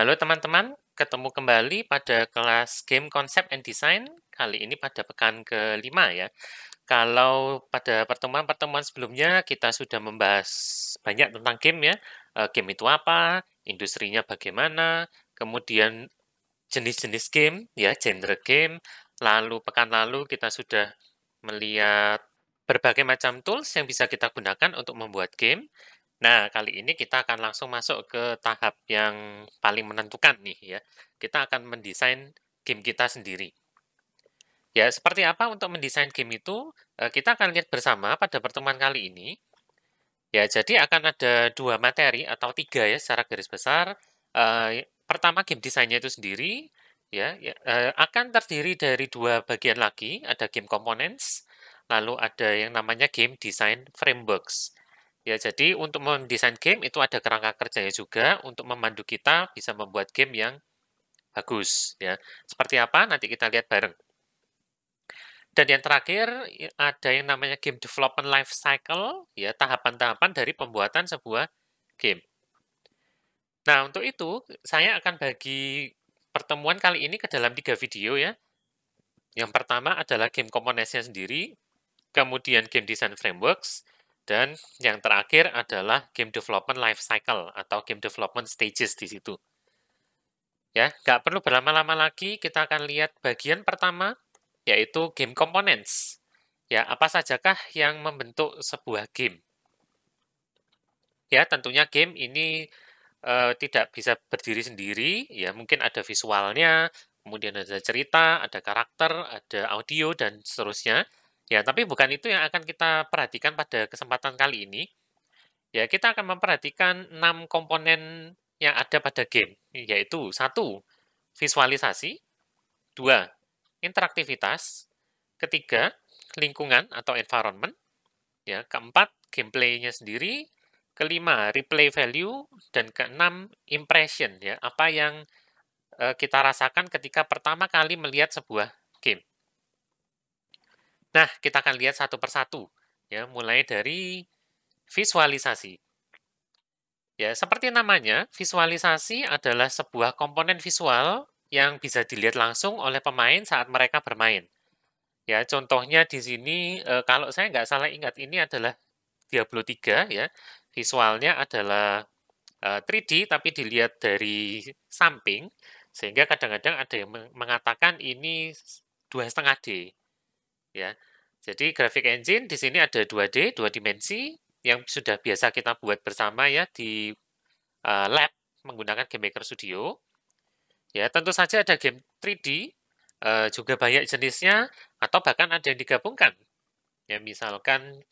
Halo teman-teman, ketemu kembali pada kelas Game Concept and Design, kali ini pada pekan kelima ya. Kalau pada pertemuan-pertemuan sebelumnya kita sudah membahas banyak tentang game ya, eh, game itu apa, industrinya bagaimana, kemudian jenis-jenis game ya, genre game, lalu pekan lalu kita sudah melihat berbagai macam tools yang bisa kita gunakan untuk membuat game, Nah, kali ini kita akan langsung masuk ke tahap yang paling menentukan nih ya. Kita akan mendesain game kita sendiri. Ya, seperti apa untuk mendesain game itu, eh, kita akan lihat bersama pada pertemuan kali ini. Ya, jadi akan ada dua materi atau tiga ya secara garis besar. Eh, pertama, game desainnya itu sendiri. Ya, ya eh, akan terdiri dari dua bagian lagi, ada game components, lalu ada yang namanya game design frameworks. Ya, jadi untuk mendesain game itu ada kerangka kerjanya juga untuk memandu kita bisa membuat game yang bagus ya. Seperti apa nanti kita lihat bareng. Dan yang terakhir ada yang namanya game development life cycle ya, tahapan-tahapan dari pembuatan sebuah game. Nah, untuk itu saya akan bagi pertemuan kali ini ke dalam tiga video ya. Yang pertama adalah game komponennya sendiri, kemudian game design frameworks, dan yang terakhir adalah game development life cycle atau game development stages di situ. Ya, nggak perlu berlama-lama lagi, kita akan lihat bagian pertama, yaitu game components. Ya, apa sajakah yang membentuk sebuah game? Ya, tentunya game ini e, tidak bisa berdiri sendiri, ya mungkin ada visualnya, kemudian ada cerita, ada karakter, ada audio, dan seterusnya Ya, tapi bukan itu yang akan kita perhatikan pada kesempatan kali ini. Ya, kita akan memperhatikan enam komponen yang ada pada game, yaitu satu visualisasi, dua interaktivitas, ketiga lingkungan atau environment, ya keempat gameplaynya sendiri, kelima replay value, dan keenam impression ya apa yang eh, kita rasakan ketika pertama kali melihat sebuah game. Nah, kita akan lihat satu persatu, ya, mulai dari visualisasi. Ya, seperti namanya, visualisasi adalah sebuah komponen visual yang bisa dilihat langsung oleh pemain saat mereka bermain. Ya, contohnya di sini, eh, kalau saya nggak salah ingat, ini adalah Diablo 3, ya. Visualnya adalah 3D, eh, tapi dilihat dari samping, sehingga kadang-kadang ada yang mengatakan ini dua setengah D ya. Jadi grafik engine di sini ada 2D, dua dimensi yang sudah biasa kita buat bersama ya di uh, lab menggunakan game maker Studio. Ya, tentu saja ada game 3D uh, eh, juga banyak jenisnya atau bahkan ada yang digabungkan. Ya, misalkan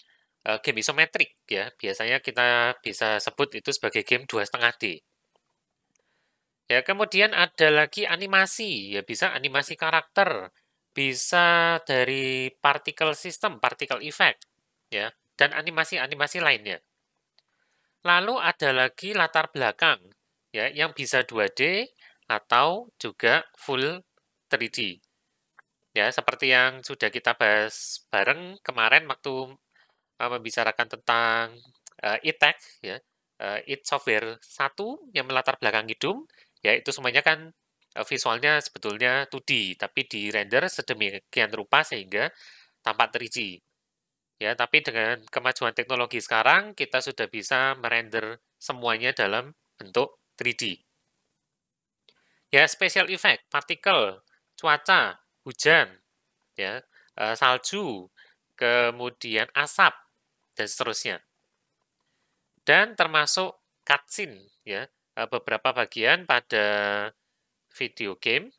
uh, game isometrik ya, biasanya kita bisa sebut itu sebagai game 2,5D. Ya, kemudian ada lagi animasi, ya bisa animasi karakter bisa dari particle system, particle effect, ya, dan animasi-animasi lainnya. Lalu ada lagi latar belakang, ya, yang bisa 2D atau juga full 3D. Ya, seperti yang sudah kita bahas bareng kemarin waktu uh, membicarakan tentang uh, e, e ya, uh, eh, e-software e 1 yang melatar belakang hidung, ya itu semuanya kan Eh, visualnya sebetulnya 2D, tapi di render sedemikian rupa sehingga tampak 3D. Ya, tapi dengan kemajuan teknologi sekarang, kita sudah bisa merender semuanya dalam bentuk 3D. Ya, special effect, partikel, cuaca, hujan, ya, eh, salju, kemudian asap, dan seterusnya. Dan termasuk cutscene, ya, eh, beberapa bagian pada video game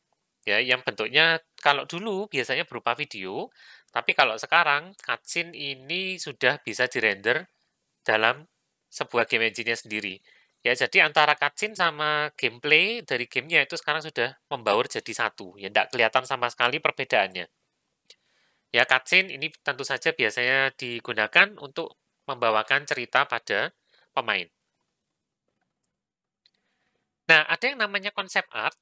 ya yang bentuknya kalau dulu biasanya berupa video, tapi kalau sekarang cutscene ini sudah bisa dirender dalam sebuah game engine sendiri. Ya, jadi antara cutscene sama gameplay dari gamenya itu sekarang sudah membaur jadi satu. Ya, tidak kelihatan sama sekali perbedaannya. Ya, cutscene ini tentu saja biasanya digunakan untuk membawakan cerita pada pemain. Nah, ada yang namanya konsep art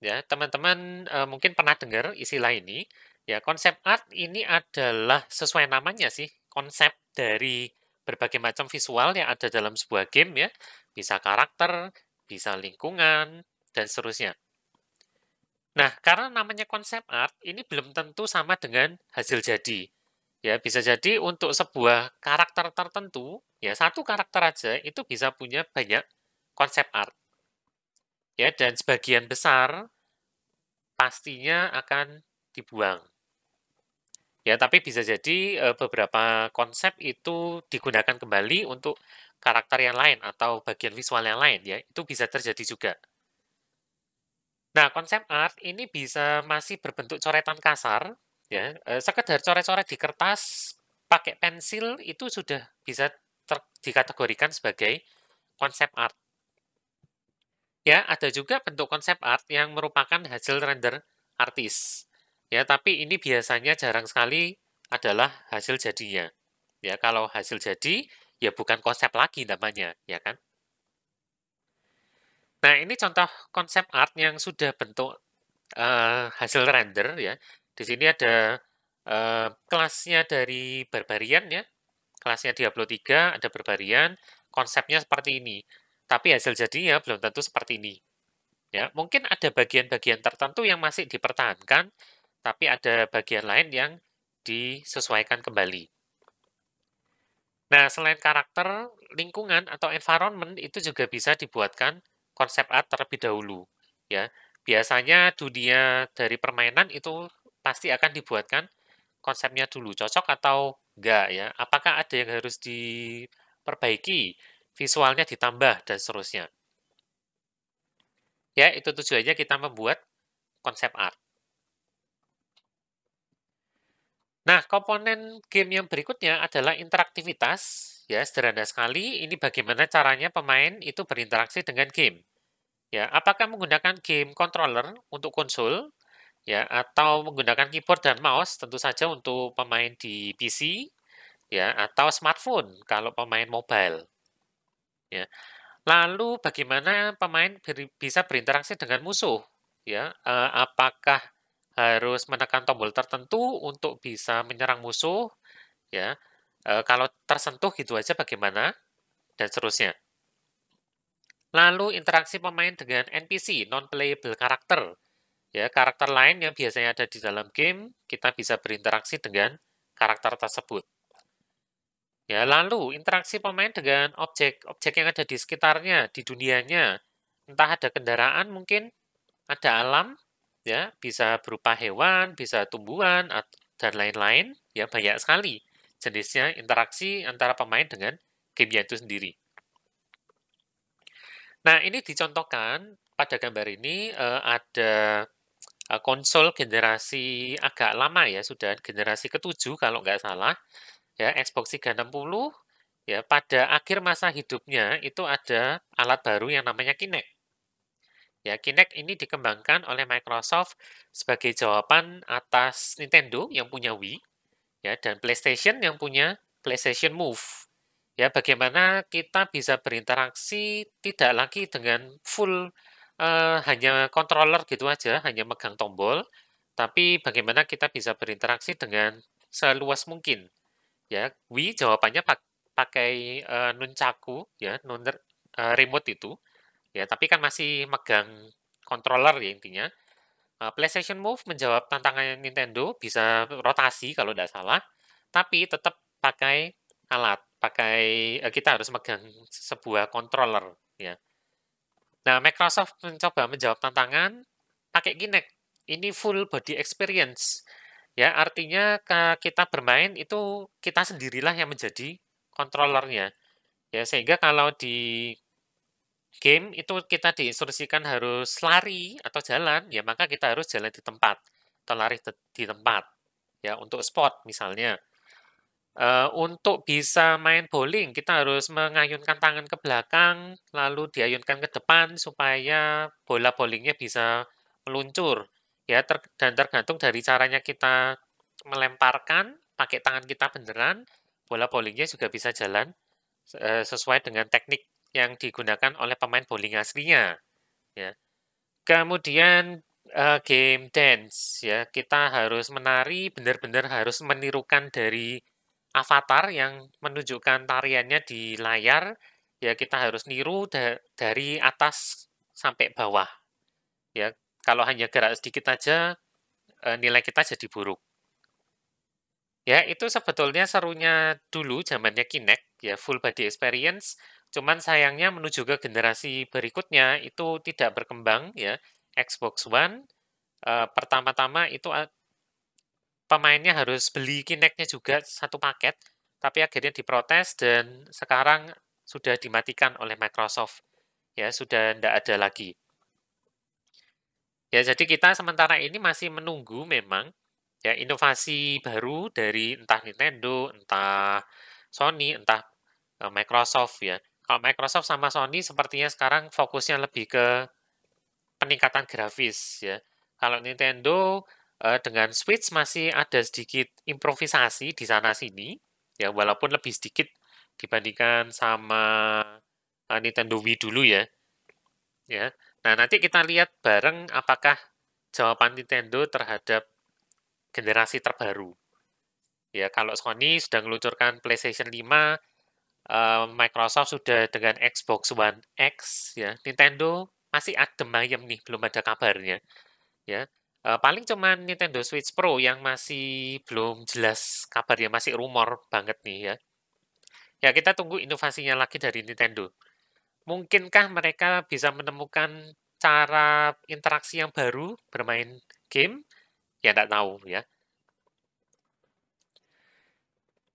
Ya, teman-teman e, mungkin pernah dengar istilah ini. Ya, konsep art ini adalah sesuai namanya sih, konsep dari berbagai macam visual yang ada dalam sebuah game ya. Bisa karakter, bisa lingkungan, dan seterusnya. Nah, karena namanya konsep art, ini belum tentu sama dengan hasil jadi. Ya, bisa jadi untuk sebuah karakter tertentu, ya satu karakter aja itu bisa punya banyak konsep art ya dan sebagian besar pastinya akan dibuang. Ya, tapi bisa jadi eh, beberapa konsep itu digunakan kembali untuk karakter yang lain atau bagian visual yang lain ya, itu bisa terjadi juga. Nah, konsep art ini bisa masih berbentuk coretan kasar, ya. Eh, sekedar coret-coret di kertas pakai pensil itu sudah bisa dikategorikan sebagai konsep art. Ya, ada juga bentuk konsep art yang merupakan hasil render artis. Ya, tapi ini biasanya jarang sekali adalah hasil jadinya. Ya, kalau hasil jadi ya bukan konsep lagi namanya, ya kan? Nah, ini contoh konsep art yang sudah bentuk uh, hasil render ya. Di sini ada uh, kelasnya dari Barbarian ya. Kelasnya Diablo 3 ada Barbarian, konsepnya seperti ini. Tapi hasil jadinya belum tentu seperti ini. Ya, mungkin ada bagian-bagian tertentu yang masih dipertahankan, tapi ada bagian lain yang disesuaikan kembali. Nah, selain karakter, lingkungan atau environment itu juga bisa dibuatkan konsep art terlebih dahulu. Ya, biasanya dunia dari permainan itu pasti akan dibuatkan konsepnya dulu cocok atau enggak ya. Apakah ada yang harus diperbaiki? visualnya ditambah, dan seterusnya. Ya, itu tujuannya kita membuat konsep art. Nah, komponen game yang berikutnya adalah interaktivitas. Ya, sederhana sekali, ini bagaimana caranya pemain itu berinteraksi dengan game. Ya, apakah menggunakan game controller untuk konsol, ya, atau menggunakan keyboard dan mouse tentu saja untuk pemain di PC, ya, atau smartphone kalau pemain mobile ya. Lalu bagaimana pemain bisa berinteraksi dengan musuh? Ya, eh, apakah harus menekan tombol tertentu untuk bisa menyerang musuh? Ya, eh, kalau tersentuh gitu aja bagaimana? Dan seterusnya. Lalu interaksi pemain dengan NPC (non-playable character) Ya, karakter lain yang biasanya ada di dalam game, kita bisa berinteraksi dengan karakter tersebut. Ya, lalu interaksi pemain dengan objek-objek yang ada di sekitarnya, di dunianya. Entah ada kendaraan mungkin, ada alam, ya, bisa berupa hewan, bisa tumbuhan dan lain-lain, ya banyak sekali jenisnya interaksi antara pemain dengan game itu sendiri. Nah, ini dicontohkan pada gambar ini eh, ada eh, konsol generasi agak lama ya, sudah generasi ketujuh kalau nggak salah ya Xbox 360 ya pada akhir masa hidupnya itu ada alat baru yang namanya Kinect. Ya, Kinect ini dikembangkan oleh Microsoft sebagai jawaban atas Nintendo yang punya Wii ya dan PlayStation yang punya PlayStation Move. Ya, bagaimana kita bisa berinteraksi tidak lagi dengan full uh, hanya controller gitu aja, hanya megang tombol, tapi bagaimana kita bisa berinteraksi dengan seluas mungkin ya wi jawabannya pak pakai uh, eh, nuncaku ya nun uh, eh, remote itu ya tapi kan masih megang controller ya intinya uh, PlayStation Move menjawab tantangan Nintendo bisa rotasi kalau tidak salah tapi tetap pakai alat pakai uh, kita harus megang sebuah controller ya nah Microsoft mencoba menjawab tantangan pakai Kinect ini full body experience Ya, artinya kita bermain itu kita sendirilah yang menjadi kontrolernya. Ya, sehingga kalau di game itu kita diinstruksikan harus lari atau jalan, ya maka kita harus jalan di tempat atau lari di tempat. Ya, untuk sport misalnya. Uh, untuk bisa main bowling, kita harus mengayunkan tangan ke belakang, lalu diayunkan ke depan supaya bola bowlingnya bisa meluncur ya ter dan tergantung dari caranya kita melemparkan pakai tangan kita beneran bola bowlingnya juga bisa jalan eh, sesuai dengan teknik yang digunakan oleh pemain bowling aslinya ya kemudian uh, game dance ya kita harus menari benar-benar harus menirukan dari avatar yang menunjukkan tariannya di layar ya kita harus niru da dari atas sampai bawah ya kalau hanya gerak sedikit aja, eh, nilai kita jadi buruk. Ya, itu sebetulnya serunya dulu zamannya Kinect, ya full body experience, cuman sayangnya menuju ke generasi berikutnya itu tidak berkembang ya. Xbox One uh, pertama-tama itu eh, pemainnya harus beli Kinect-nya juga satu paket, tapi akhirnya diprotes dan sekarang sudah dimatikan oleh Microsoft. Ya, sudah tidak ada lagi. Ya, jadi kita sementara ini masih menunggu memang ya inovasi baru dari entah Nintendo, entah Sony, entah e, Microsoft ya. Kalau Microsoft sama Sony sepertinya sekarang fokusnya lebih ke peningkatan grafis ya. Kalau Nintendo eh, dengan Switch masih ada sedikit improvisasi di sana sini ya walaupun lebih sedikit dibandingkan sama e, Nintendo Wii dulu ya. Ya. Nah, nanti kita lihat bareng apakah jawaban Nintendo terhadap generasi terbaru. Ya, kalau Sony sudah meluncurkan PlayStation 5, eh, Microsoft sudah dengan Xbox One X, ya, Nintendo masih adem ayem nih, belum ada kabarnya. Ya, eh, paling cuma Nintendo Switch Pro yang masih belum jelas kabarnya, masih rumor banget nih ya. Ya, kita tunggu inovasinya lagi dari Nintendo mungkinkah mereka bisa menemukan cara interaksi yang baru bermain game? Ya, tidak tahu ya.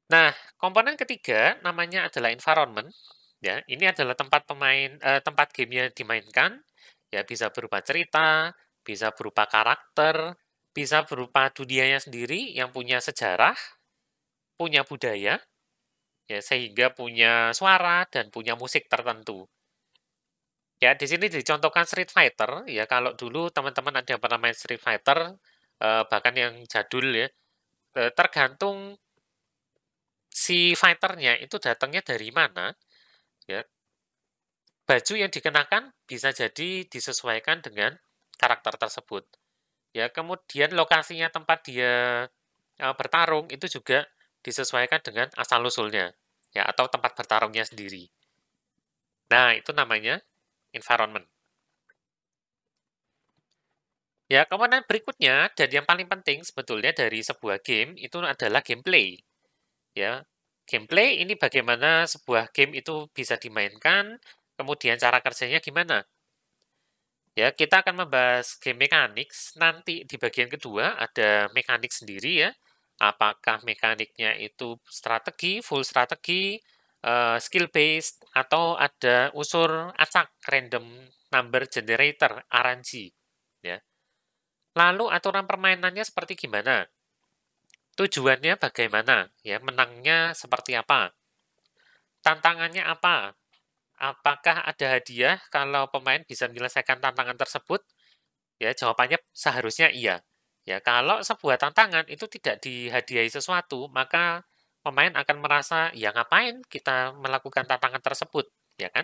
Nah, komponen ketiga namanya adalah environment. Ya, ini adalah tempat pemain eh, tempat gamenya dimainkan. Ya, bisa berupa cerita, bisa berupa karakter, bisa berupa dunianya sendiri yang punya sejarah, punya budaya, ya sehingga punya suara dan punya musik tertentu. Ya, di sini dicontohkan Street Fighter. Ya, kalau dulu teman-teman ada yang pernah main Street Fighter, eh, bahkan yang jadul ya, eh, tergantung si fighternya itu datangnya dari mana. Ya, baju yang dikenakan bisa jadi disesuaikan dengan karakter tersebut. Ya, kemudian lokasinya tempat dia eh, bertarung itu juga disesuaikan dengan asal usulnya, ya atau tempat bertarungnya sendiri. Nah, itu namanya environment. Ya, kemudian berikutnya dan yang paling penting sebetulnya dari sebuah game itu adalah gameplay. Ya, gameplay ini bagaimana sebuah game itu bisa dimainkan, kemudian cara kerjanya gimana. Ya, kita akan membahas game mechanics nanti di bagian kedua ada mekanik sendiri ya. Apakah mekaniknya itu strategi, full strategi, Eh, skill based atau ada unsur acak random number generator RNG ya. Lalu aturan permainannya seperti gimana? Tujuannya bagaimana? Ya, menangnya seperti apa? Tantangannya apa? Apakah ada hadiah kalau pemain bisa menyelesaikan tantangan tersebut? Ya, jawabannya seharusnya iya. Ya, kalau sebuah tantangan itu tidak dihadiahi sesuatu, maka pemain akan merasa ya ngapain kita melakukan tantangan tersebut, ya kan?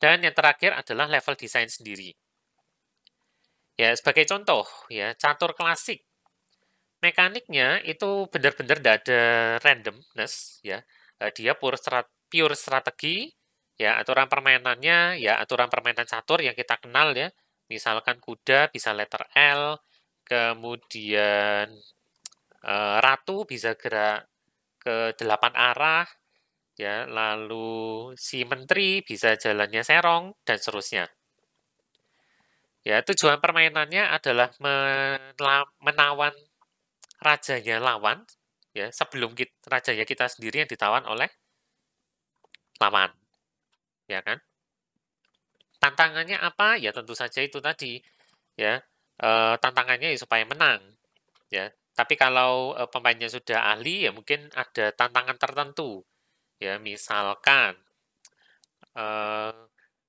Dan yang terakhir adalah level desain sendiri. Ya, sebagai contoh, ya, catur klasik. Mekaniknya itu benar-benar tidak ada randomness, ya. Eh, dia pure, strat pure strategi, ya, aturan permainannya, ya, aturan permainan catur yang kita kenal, ya. Misalkan kuda bisa letter L, kemudian Eh, ratu bisa gerak ke delapan arah, ya, lalu si menteri bisa jalannya serong dan seterusnya. Ya, tujuan permainannya adalah menawan rajanya lawan, ya, sebelum kita, rajanya kita sendiri yang ditawan oleh lawan. Ya kan? Tantangannya apa? Ya tentu saja itu tadi, ya. E, tantangannya ya supaya menang, ya tapi kalau uh, pemainnya sudah ahli ya mungkin ada tantangan tertentu. Ya, misalkan uh,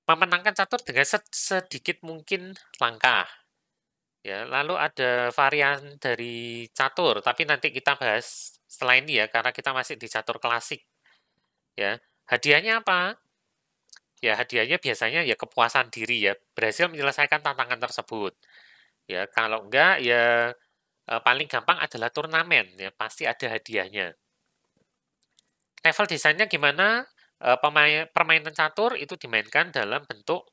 memenangkan catur dengan sedikit mungkin langkah. Ya, lalu ada varian dari catur, tapi nanti kita bahas setelah ini ya karena kita masih di catur klasik. Ya, hadiahnya apa? Ya, hadiahnya biasanya ya kepuasan diri ya, berhasil menyelesaikan tantangan tersebut. Ya, kalau enggak ya Eh, paling gampang adalah turnamen ya pasti ada hadiahnya level desainnya gimana eh, pemain permainan catur itu dimainkan dalam bentuk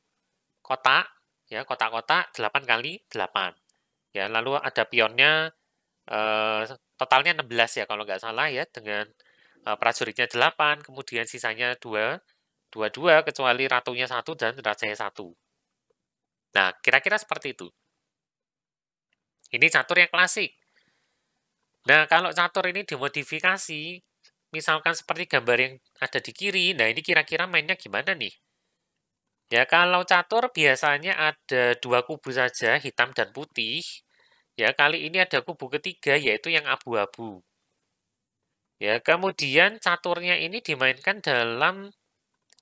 kotak ya kotak-kotak 8 kali 8 ya lalu ada pionnya e, totalnya 16 ya kalau nggak salah ya dengan e, prajuritnya 8 kemudian sisanya dua dua kecuali ratunya satu dan rasanya satu. nah kira-kira seperti itu ini catur yang klasik. Nah, kalau catur ini dimodifikasi, misalkan seperti gambar yang ada di kiri, nah ini kira-kira mainnya gimana nih? Ya, kalau catur biasanya ada dua kubu saja, hitam dan putih. Ya, kali ini ada kubu ketiga, yaitu yang abu-abu. Ya, kemudian caturnya ini dimainkan dalam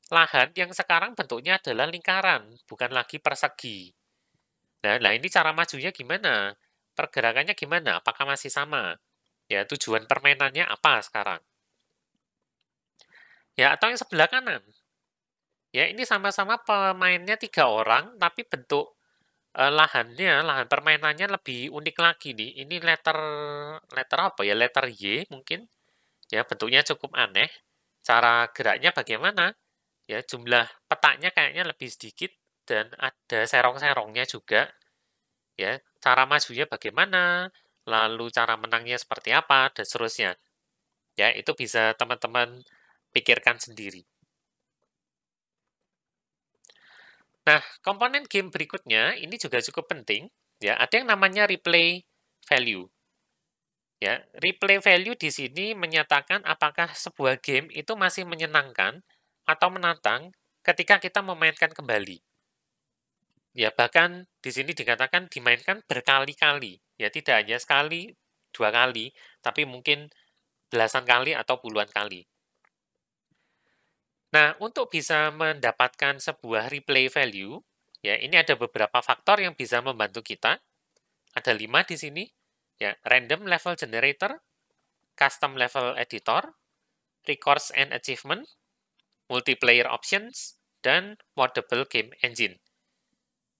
lahan yang sekarang bentuknya adalah lingkaran, bukan lagi persegi. Nah, nah ini cara majunya gimana? pergerakannya gimana? Apakah masih sama? Ya, tujuan permainannya apa sekarang? Ya, atau yang sebelah kanan. Ya, ini sama-sama pemainnya tiga orang, tapi bentuk eh, lahannya, lahan permainannya lebih unik lagi nih. Ini letter letter apa ya? Letter Y mungkin. Ya, bentuknya cukup aneh. Cara geraknya bagaimana? Ya, jumlah petaknya kayaknya lebih sedikit dan ada serong-serongnya juga ya cara majunya bagaimana lalu cara menangnya seperti apa dan seterusnya ya itu bisa teman-teman pikirkan sendiri nah komponen game berikutnya ini juga cukup penting ya ada yang namanya replay value ya replay value di sini menyatakan apakah sebuah game itu masih menyenangkan atau menantang ketika kita memainkan kembali Ya, bahkan di sini dikatakan dimainkan berkali-kali. Ya, tidak hanya sekali, dua kali, tapi mungkin belasan kali atau puluhan kali. Nah, untuk bisa mendapatkan sebuah replay value, ya ini ada beberapa faktor yang bisa membantu kita. Ada lima di sini, ya random level generator, custom level editor, records and achievement, multiplayer options, dan modable game engine.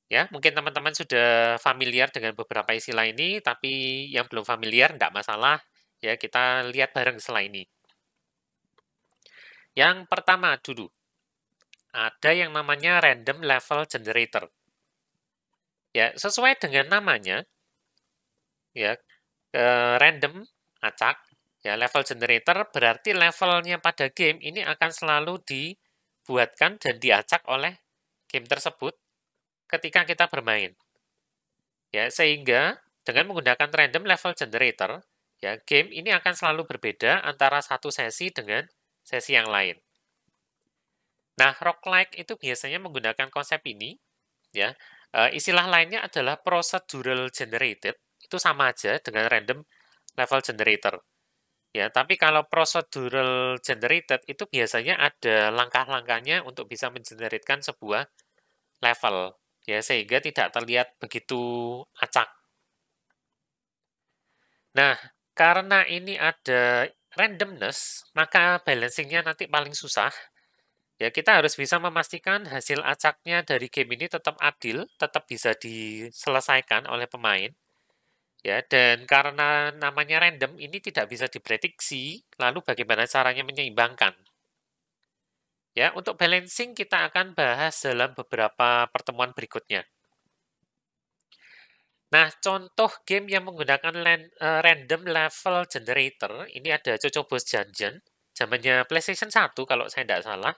Ya, mungkin teman-teman sudah familiar dengan beberapa istilah ini, tapi yang belum familiar tidak masalah. Ya, kita lihat bareng setelah ini. Yang pertama dulu, ada yang namanya random level generator. Ya, sesuai dengan namanya, ya, random acak, ya level generator berarti levelnya pada game ini akan selalu dibuatkan dan diacak oleh game tersebut ketika kita bermain. Ya, sehingga dengan menggunakan random level generator, ya game ini akan selalu berbeda antara satu sesi dengan sesi yang lain. Nah, rock roguelike itu biasanya menggunakan konsep ini, ya. E, istilah lainnya adalah procedural generated. Itu sama aja dengan random level generator. Ya, tapi kalau procedural generated itu biasanya ada langkah-langkahnya untuk bisa mengeneratekan sebuah level ya sehingga tidak terlihat begitu acak. Nah, karena ini ada randomness, maka balancingnya nanti paling susah. Ya, kita harus bisa memastikan hasil acaknya dari game ini tetap adil, tetap bisa diselesaikan oleh pemain. Ya, dan karena namanya random, ini tidak bisa diprediksi, lalu bagaimana caranya menyeimbangkan. Ya, untuk balancing kita akan bahas dalam beberapa pertemuan berikutnya. Nah, contoh game yang menggunakan eh, random level generator, ini ada Chocobos Dungeon, zamannya PlayStation 1 kalau saya tidak salah.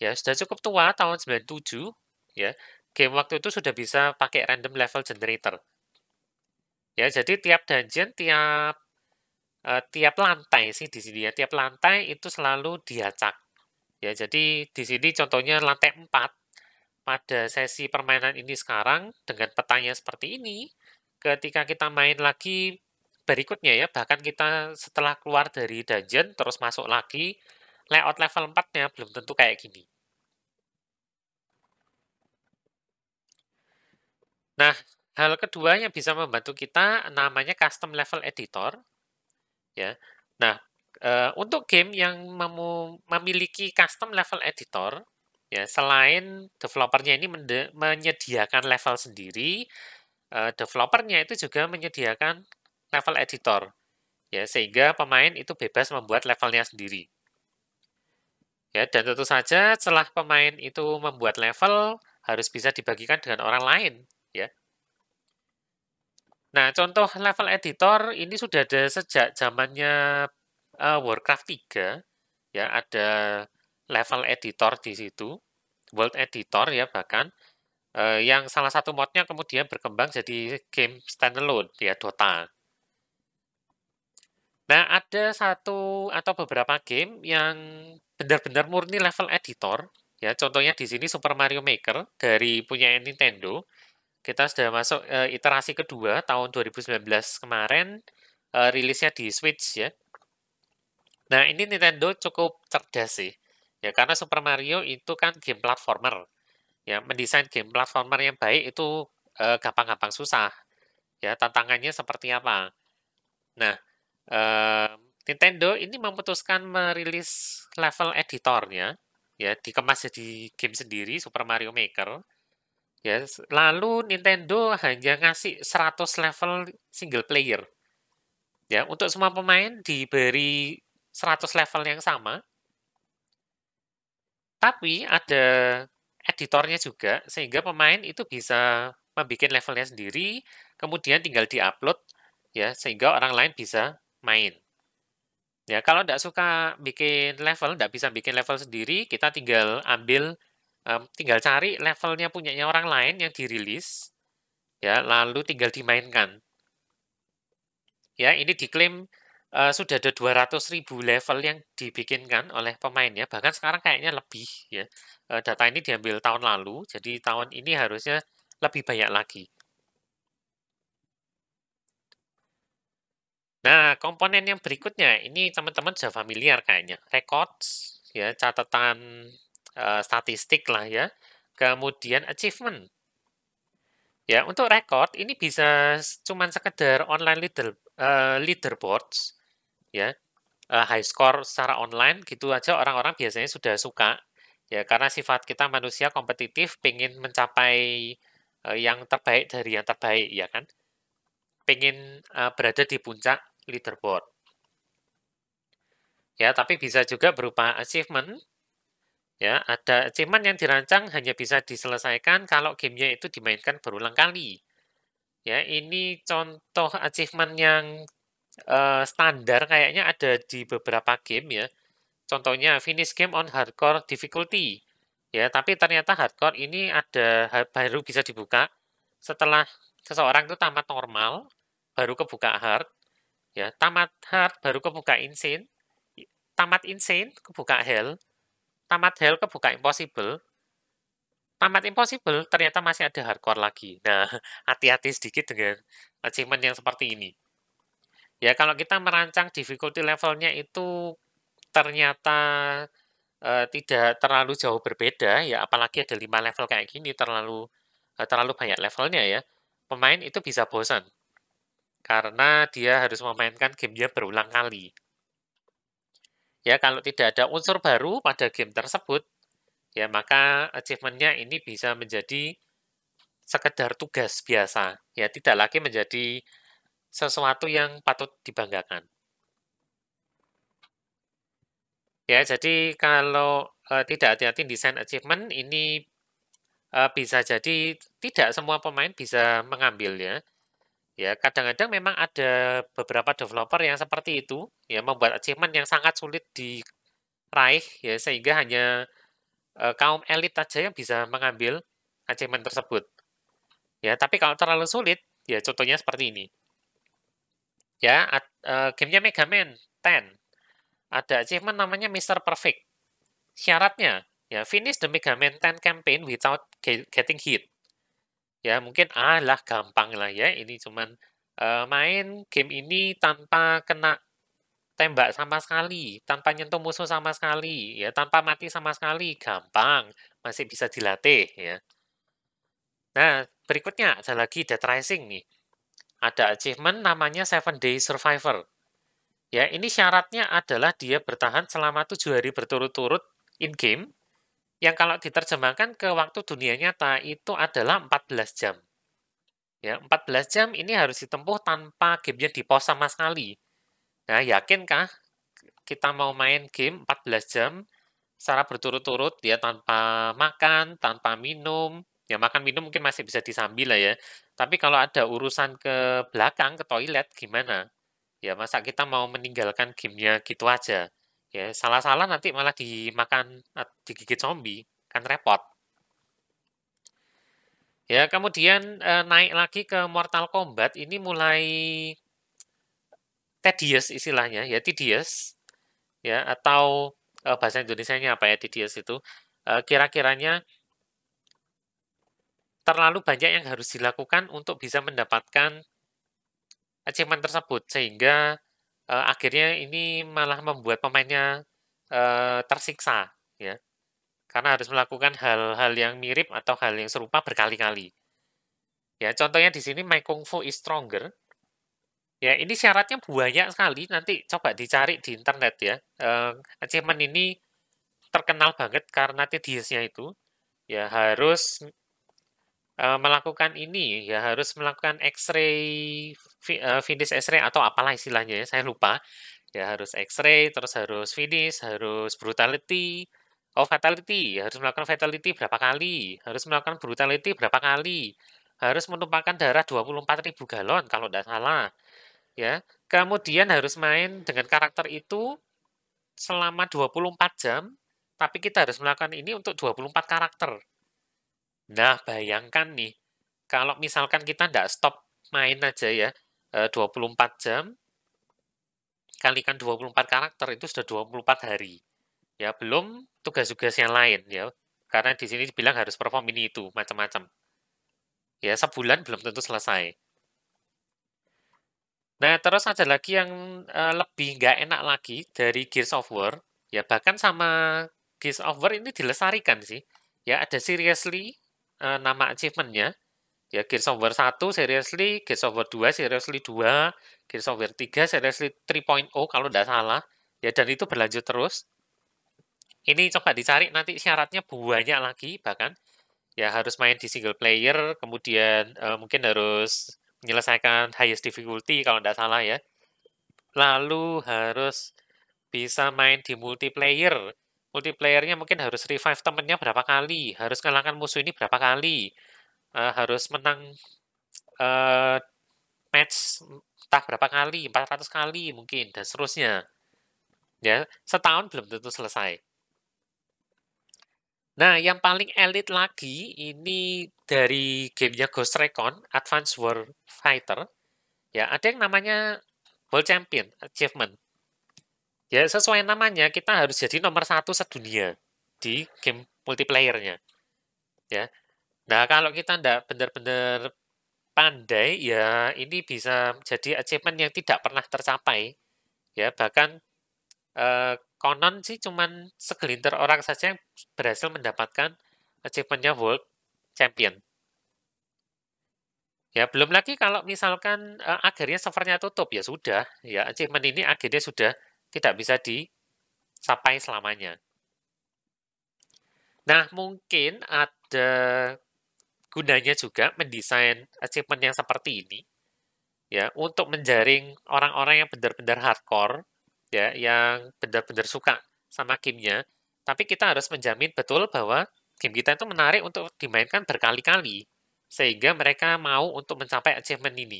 Ya, sudah cukup tua, tahun 97. Ya, game waktu itu sudah bisa pakai random level generator. Ya, jadi tiap dungeon, tiap uh, tiap lantai sih di sini ya, tiap lantai itu selalu diacak Ya, jadi di sini contohnya lantai 4 pada sesi permainan ini sekarang dengan petanya seperti ini, ketika kita main lagi berikutnya ya, bahkan kita setelah keluar dari dungeon terus masuk lagi, layout level 4-nya belum tentu kayak gini. Nah, hal kedua yang bisa membantu kita namanya custom level editor. Ya. Nah, Eh, untuk game yang memu memiliki custom level editor, ya selain developernya ini menyediakan level sendiri, uh, developernya itu juga menyediakan level editor, ya sehingga pemain itu bebas membuat levelnya sendiri. Ya, dan tentu saja setelah pemain itu membuat level harus bisa dibagikan dengan orang lain, ya. Nah, contoh level editor ini sudah ada sejak zamannya uh, Warcraft 3 ya ada level editor di situ, world editor ya bahkan uh, yang salah satu modnya kemudian berkembang jadi game standalone ya Dota. Nah, ada satu atau beberapa game yang benar-benar murni level editor. Ya, contohnya di sini Super Mario Maker dari punya Nintendo. Kita sudah masuk e, iterasi kedua tahun 2019 kemarin e, rilisnya di Switch ya. Nah, ini Nintendo cukup cerdas sih. Ya, karena Super Mario itu kan game platformer. Ya, mendesain game platformer yang baik itu eh, gampang-gampang eh, susah. Ya, tantangannya seperti apa? Nah, eh, Nintendo ini memutuskan merilis level editornya, ya, dikemas jadi game sendiri Super Mario Maker. Ya, lalu Nintendo hanya ngasih 100 level single player. Ya, untuk semua pemain diberi 100 level yang sama, tapi ada editornya juga, sehingga pemain itu bisa membuat levelnya sendiri, kemudian tinggal di-upload, ya, sehingga orang lain bisa main. Ya, kalau tidak suka bikin level, tidak bisa bikin level sendiri, kita tinggal ambil, um, tinggal cari levelnya punya orang lain yang dirilis, ya, lalu tinggal dimainkan. Ya, ini diklaim uh, sudah ada 200 ribu level yang dibikinkan oleh pemainnya bahkan sekarang kayaknya lebih ya uh, data ini diambil tahun lalu jadi tahun ini harusnya lebih banyak lagi nah komponen yang berikutnya ini teman-teman sudah familiar kayaknya records ya catatan uh, statistik lah ya kemudian achievement ya untuk record ini bisa cuman sekedar online leader uh, leaderboards ya uh, high score secara online gitu aja orang-orang biasanya sudah suka ya karena sifat kita manusia kompetitif pengen mencapai uh, yang terbaik dari yang terbaik ya kan pengen uh, eh, berada di puncak leaderboard ya tapi bisa juga berupa achievement ya ada achievement yang dirancang hanya bisa diselesaikan kalau gamenya itu dimainkan berulang kali ya ini contoh achievement yang uh, standar kayaknya ada di beberapa game ya. Contohnya finish game on hardcore difficulty. Ya, tapi ternyata hardcore ini ada baru bisa dibuka setelah seseorang itu tamat normal, baru kebuka hard. Ya, tamat hard baru kebuka insane. Tamat insane kebuka hell. Tamat hell kebuka impossible. Tamat impossible ternyata masih ada hardcore lagi. Nah, hati-hati sedikit dengan achievement yang seperti ini Ya, kalau kita merancang difficulty levelnya itu ternyata e, tidak terlalu jauh berbeda, ya apalagi ada lima level kayak gini, terlalu e, terlalu banyak levelnya ya, pemain itu bisa bosan. Karena dia harus memainkan gamenya berulang kali. Ya, kalau tidak ada unsur baru pada game tersebut, ya maka achievementnya ini bisa menjadi sekedar tugas biasa, ya tidak lagi menjadi sesuatu yang patut dibanggakan. Ya, jadi kalau e, tidak hati-hati desain achievement ini e, bisa jadi tidak semua pemain bisa mengambilnya. Ya, kadang-kadang memang ada beberapa developer yang seperti itu, ya membuat achievement yang sangat sulit diraih ya sehingga hanya e, kaum elit saja yang bisa mengambil achievement tersebut. Ya, tapi kalau terlalu sulit, ya contohnya seperti ini ya ad, uh, gamenya Mega Man 10 ada achievement namanya Mr. Perfect syaratnya ya finish the Mega Man 10 campaign without getting hit ya mungkin ah lah gampang lah ya ini cuman uh, main game ini tanpa kena tembak sama sekali tanpa nyentuh musuh sama sekali ya tanpa mati sama sekali gampang masih bisa dilatih ya nah berikutnya ada lagi Dead Rising nih ada achievement namanya Seven Day Survivor. Ya, ini syaratnya adalah dia bertahan selama tujuh hari berturut-turut in-game, yang kalau diterjemahkan ke waktu dunia nyata itu adalah 14 jam. Ya, 14 jam ini harus ditempuh tanpa gamenya pos sama sekali. Nah, yakinkah kita mau main game 14 jam secara berturut-turut ya tanpa makan, tanpa minum, ya makan minum mungkin masih bisa disambil lah ya. Tapi kalau ada urusan ke belakang, ke toilet, gimana? Ya masa kita mau meninggalkan gamenya gitu aja? Ya salah-salah nanti malah dimakan, digigit zombie, kan repot. Ya kemudian eh, naik lagi ke Mortal Kombat, ini mulai tedious istilahnya, ya tedious, ya atau eh, bahasa Indonesia-nya apa ya tedious itu? Eh, Kira-kiranya terlalu banyak yang harus dilakukan untuk bisa mendapatkan achievement tersebut sehingga uh, akhirnya ini malah membuat pemainnya uh, tersiksa ya karena harus melakukan hal-hal yang mirip atau hal yang serupa berkali-kali ya contohnya di sini my kung fu is stronger ya ini syaratnya banyak sekali nanti coba dicari di internet ya uh, achievement ini terkenal banget karena tediousnya itu ya harus Eh, melakukan ini ya, harus melakukan X-ray eh, finish X-ray atau apalah istilahnya ya, saya lupa. Ya harus X-ray, terus harus finish, harus brutality, oh fatality, harus melakukan fatality berapa kali, harus melakukan brutality berapa kali, harus menumpahkan darah 24.000 galon kalau tidak salah, ya. Kemudian harus main dengan karakter itu selama 24 jam, tapi kita harus melakukan ini untuk 24 karakter. Nah, bayangkan nih, kalau misalkan kita tidak stop main aja ya, 24 eh, jam, kalikan 24 karakter itu sudah 24 hari. Ya, belum tugas-tugas yang lain ya. Karena di sini dibilang harus perform ini itu, macam-macam. Ya, sebulan belum tentu selesai. Nah, terus ada lagi yang eh, lebih nggak enak lagi dari Gears of War. Ya, bahkan sama Gears of War ini dilestarikan sih. Ya, ada seriously, uh, nama achievementnya ya Gears Software War 1 seriously, Gears Software War 2 seriously 2, Gears of War 3 seriously 3.0 kalau tidak salah ya dan itu berlanjut terus ini coba dicari nanti syaratnya banyak lagi bahkan ya harus main di single player kemudian uh, mungkin harus menyelesaikan highest difficulty kalau tidak salah ya lalu harus bisa main di multiplayer multiplayernya mungkin harus revive temennya berapa kali, harus kalahkan musuh ini berapa kali, uh, harus menang uh, match entah berapa kali, 400 kali mungkin, dan seterusnya. Ya, setahun belum tentu selesai. Nah, yang paling elit lagi ini dari gamenya Ghost Recon, Advanced Fighter. Ya, ada yang namanya World Champion Achievement ya sesuai namanya kita harus jadi nomor satu sedunia di game multiplayernya ya nah kalau kita tidak benar-benar pandai ya ini bisa jadi achievement yang tidak pernah tercapai ya bahkan eh, konon sih cuman segelintir orang saja yang berhasil mendapatkan achievementnya world champion Ya, belum lagi kalau misalkan uh, akhirnya servernya tutup, ya sudah. Ya, achievement ini akhirnya sudah tidak bisa dicapai selamanya. Nah, mungkin ada gunanya juga mendesain achievement yang seperti ini ya untuk menjaring orang-orang yang benar-benar hardcore ya yang benar-benar suka sama gamenya tapi kita harus menjamin betul bahwa game kita itu menarik untuk dimainkan berkali-kali sehingga mereka mau untuk mencapai achievement ini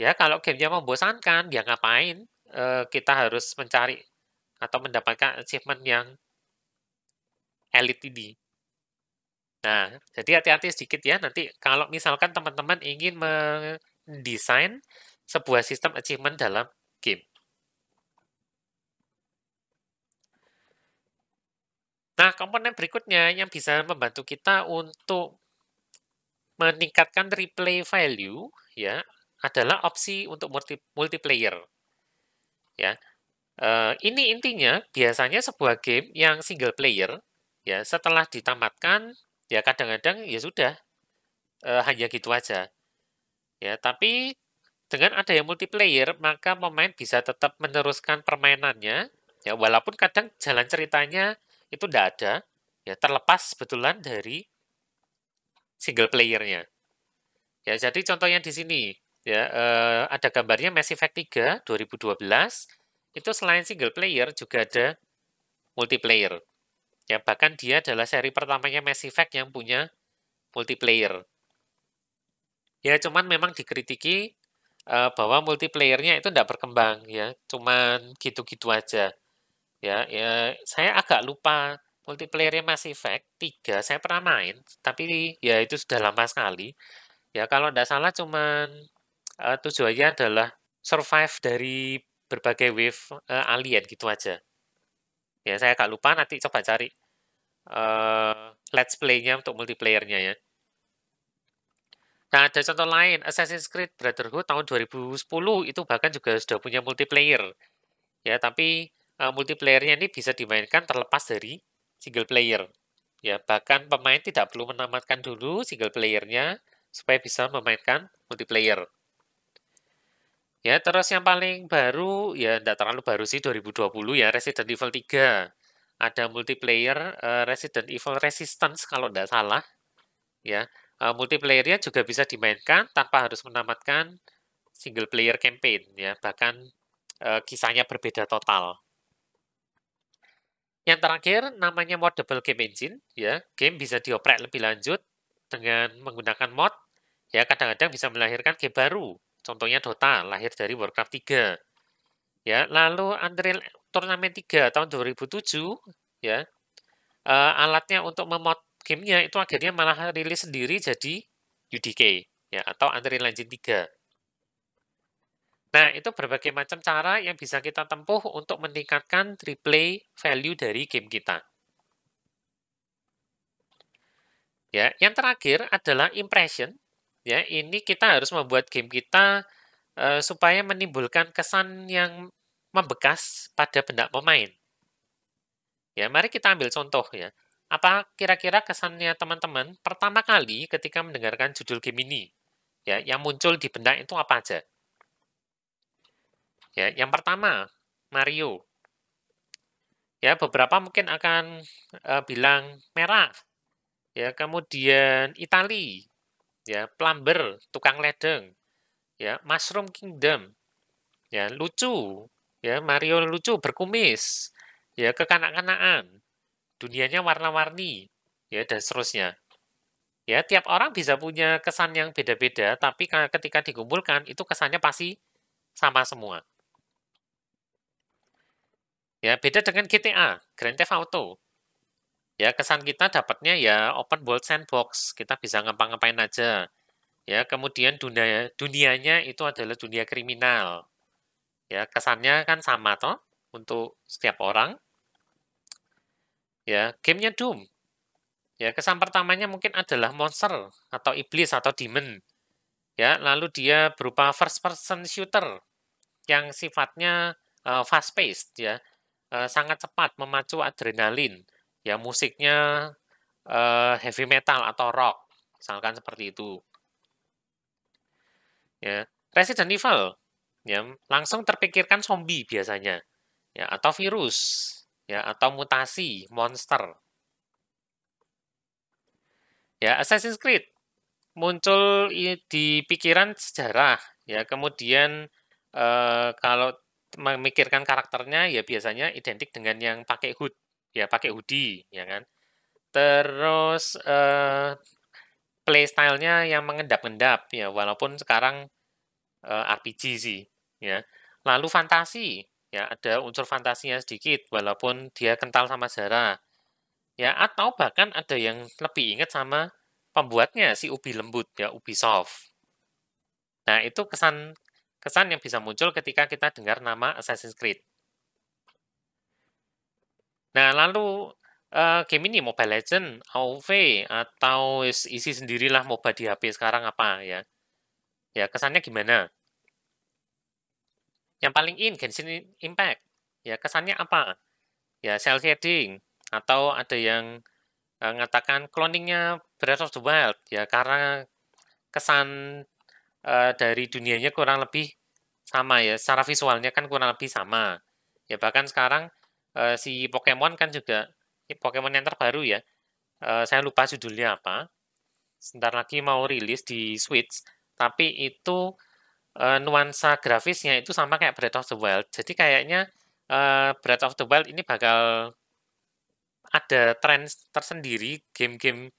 ya kalau gamenya membosankan ya ngapain Eh, kita harus mencari atau mendapatkan achievement yang elite ini. Nah, jadi hati-hati sedikit ya. Nanti kalau misalkan teman-teman ingin mendesain sebuah sistem achievement dalam game. Nah, komponen berikutnya yang bisa membantu kita untuk meningkatkan replay value ya adalah opsi untuk multi multiplayer ya. Uh, ini intinya biasanya sebuah game yang single player ya setelah ditamatkan ya kadang-kadang ya sudah uh, hanya gitu aja. Ya, tapi dengan ada yang multiplayer maka pemain bisa tetap meneruskan permainannya ya walaupun kadang jalan ceritanya itu tidak ada ya terlepas betulan dari single playernya. Ya, jadi contohnya di sini ya eh, ada gambarnya Mass Effect 3 2012 itu selain single player juga ada multiplayer ya bahkan dia adalah seri pertamanya Mass Effect yang punya multiplayer ya cuman memang dikritiki uh, bahwa multiplayernya itu tidak berkembang ya cuman gitu-gitu aja ya, ya saya agak lupa multiplayernya Mass Effect 3 saya pernah main tapi ya itu sudah lama sekali ya kalau tidak salah cuman uh, tujuannya adalah survive dari berbagai wave uh, alien gitu aja. Ya, saya agak lupa nanti coba cari uh, let's play-nya untuk multiplayer-nya ya. Nah, ada contoh lain, Assassin's Creed Brotherhood tahun 2010 itu bahkan juga sudah punya multiplayer. Ya, tapi uh, multiplayer-nya ini bisa dimainkan terlepas dari single player. Ya, bahkan pemain tidak perlu menamatkan dulu single player-nya supaya bisa memainkan multiplayer. Ya, terus yang paling baru, ya tidak terlalu baru sih 2020 ya, Resident Evil 3. Ada multiplayer uh, Resident Evil Resistance kalau tidak salah. Ya, multiplayer eh, multiplayernya juga bisa dimainkan tanpa harus menamatkan single player campaign ya, bahkan uh, kisahnya berbeda total. Yang terakhir namanya mod double game engine ya, game bisa dioprek lebih lanjut dengan menggunakan mod ya kadang-kadang bisa melahirkan game baru Contohnya Dota lahir dari Warcraft 3. Ya, lalu Unreal Tournament 3 tahun 2007 ya. Uh, alatnya untuk memod gamenya itu akhirnya malah rilis sendiri jadi UDK ya atau Unreal Engine 3. Nah, itu berbagai macam cara yang bisa kita tempuh untuk meningkatkan replay value dari game kita. Ya, yang terakhir adalah impression ya ini kita harus membuat game kita uh, supaya menimbulkan kesan yang membekas pada benda pemain. Ya, mari kita ambil contoh ya. Apa kira-kira kesannya teman-teman pertama kali ketika mendengarkan judul game ini? Ya, yang muncul di benda itu apa aja? Ya, yang pertama Mario. Ya, beberapa mungkin akan uh, bilang merah. Ya, kemudian Italia ya plumber tukang ledeng ya mushroom kingdom ya lucu ya Mario lucu berkumis ya kekanak-kanakan dunianya warna-warni ya dan seterusnya ya tiap orang bisa punya kesan yang beda-beda tapi ketika dikumpulkan itu kesannya pasti sama semua ya beda dengan GTA Grand Theft Auto Ya, kesan kita dapatnya ya open world sandbox, kita bisa ngapa-ngapain aja. Ya, kemudian dunia dunianya itu adalah dunia kriminal. Ya, kesannya kan sama toh untuk setiap orang. Ya, gamenya Doom. Ya, kesan pertamanya mungkin adalah monster atau iblis atau demon. Ya, lalu dia berupa first person shooter yang sifatnya uh, eh, fast paced ya. Uh, sangat cepat memacu adrenalin ya musiknya uh, heavy metal atau rock, misalkan seperti itu. Ya, Resident Evil ya langsung terpikirkan zombie biasanya ya atau virus ya atau mutasi monster ya Assassin's Creed muncul di pikiran sejarah ya kemudian uh, kalau memikirkan karakternya ya biasanya identik dengan yang pakai hood ya pakai hoodie ya kan terus uh, playstylenya yang mengendap-endap ya walaupun sekarang uh, eh, RPG sih ya lalu fantasi ya ada unsur fantasinya sedikit walaupun dia kental sama Zara ya atau bahkan ada yang lebih ingat sama pembuatnya si Ubi lembut ya soft. nah itu kesan kesan yang bisa muncul ketika kita dengar nama Assassin's Creed Nah, lalu uh, game ini Mobile Legend, AoV atau isi sendirilah MOBA di HP sekarang apa ya? Ya, kesannya gimana? Yang paling in Genshin Impact. Ya, kesannya apa? Ya, self shading atau ada yang eee, eh, mengatakan cloningnya Breath of the Wild ya karena kesan uh, dari dunianya kurang lebih sama ya, secara visualnya kan kurang lebih sama. Ya bahkan sekarang uh, si Pokemon kan juga Pokemon yang terbaru ya. Uh, saya lupa judulnya apa. Sebentar lagi mau rilis di Switch, tapi itu uh, nuansa grafisnya itu sama kayak Breath of the Wild. Jadi kayaknya uh, Breath of the Wild ini bakal ada tren tersendiri game-game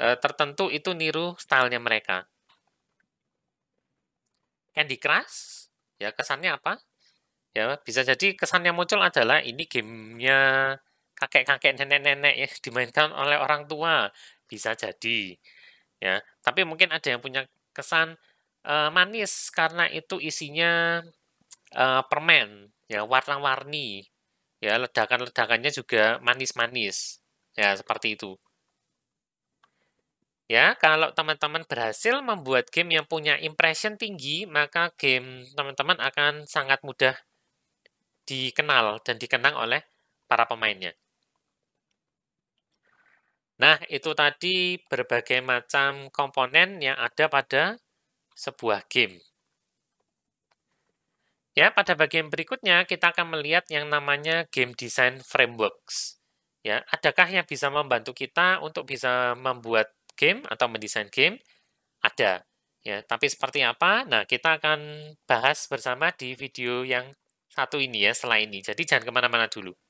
uh, tertentu itu niru stylenya mereka. Candy Crush, ya kesannya apa? ya bisa jadi kesan yang muncul adalah ini gamenya kakek-kakek nenek-nenek ya dimainkan oleh orang tua bisa jadi ya tapi mungkin ada yang punya kesan uh, manis karena itu isinya uh, permen ya warna-warni ya ledakan-ledakannya juga manis-manis ya seperti itu ya kalau teman-teman berhasil membuat game yang punya impression tinggi maka game teman-teman akan sangat mudah dikenal dan dikenang oleh para pemainnya. Nah, itu tadi berbagai macam komponen yang ada pada sebuah game. Ya, pada bagian berikutnya kita akan melihat yang namanya game design frameworks. Ya, adakah yang bisa membantu kita untuk bisa membuat game atau mendesain game? Ada. Ya, tapi seperti apa? Nah, kita akan bahas bersama di video yang satu ini ya, setelah ini. Jadi jangan kemana-mana dulu.